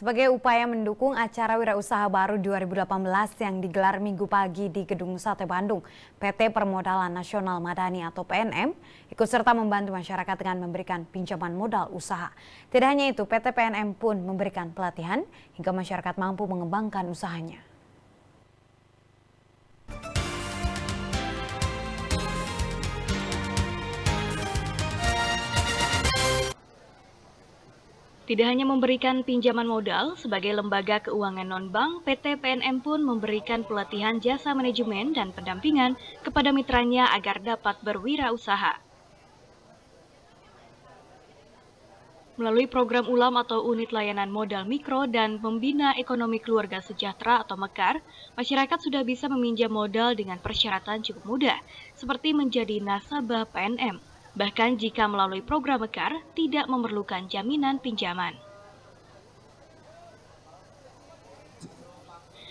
Sebagai upaya mendukung acara Wirausaha Baru 2018 yang digelar Minggu pagi di Gedung Sate Bandung, PT Permodalan Nasional Madani atau PNM ikut serta membantu masyarakat dengan memberikan pinjaman modal usaha. Tidak hanya itu, PT PNM pun memberikan pelatihan hingga masyarakat mampu mengembangkan usahanya. Tidak hanya memberikan pinjaman modal, sebagai lembaga keuangan non-bank, PT PNM pun memberikan pelatihan jasa manajemen dan pendampingan kepada mitranya agar dapat berwirausaha. Melalui program ULAM atau Unit Layanan Modal Mikro dan Pembina Ekonomi Keluarga Sejahtera atau MEKAR, masyarakat sudah bisa meminjam modal dengan persyaratan cukup mudah, seperti menjadi nasabah PNM bahkan jika melalui program Mekar tidak memerlukan jaminan pinjaman.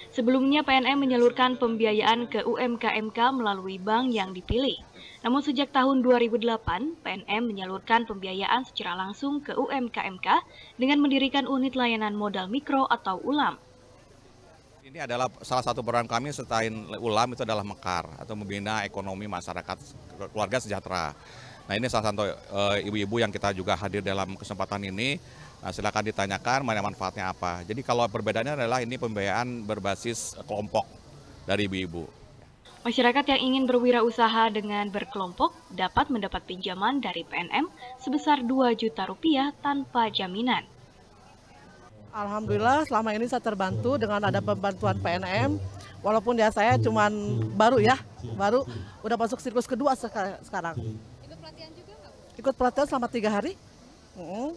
Sebelumnya PNM menyalurkan pembiayaan ke UMKMK melalui bank yang dipilih. Namun sejak tahun 2008, PNM menyalurkan pembiayaan secara langsung ke UMKMK dengan mendirikan unit layanan modal mikro atau ULAM. Ini adalah salah satu peran kami setain ULAM itu adalah Mekar atau Membina Ekonomi Masyarakat Keluarga Sejahtera. Nah ini salah satu eh, ibu-ibu yang kita juga hadir dalam kesempatan ini. Nah, silakan ditanyakan mana manfaatnya apa. Jadi kalau perbedaannya adalah ini pembiayaan berbasis kelompok dari ibu-ibu. Masyarakat yang ingin berwirausaha dengan berkelompok dapat mendapat pinjaman dari PNM sebesar 2 juta rupiah tanpa jaminan. Alhamdulillah selama ini saya terbantu dengan ada pembantuan PNM walaupun ya saya cuman baru ya, baru udah masuk sirkus kedua sekarang ikut pelatihan selama tiga hari. Hmm.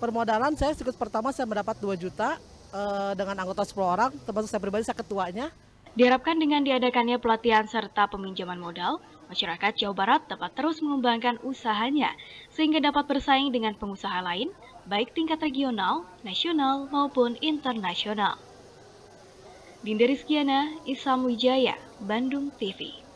Permodalan saya ikut pertama saya mendapat 2 juta uh, dengan anggota 10 orang, termasuk saya pribadi saya ketuanya. Diharapkan dengan diadakannya pelatihan serta peminjaman modal, masyarakat Jawa Barat dapat terus mengembangkan usahanya sehingga dapat bersaing dengan pengusaha lain, baik tingkat regional, nasional, maupun internasional. Dinda Rizkiana, Isam Wijaya, Bandung TV.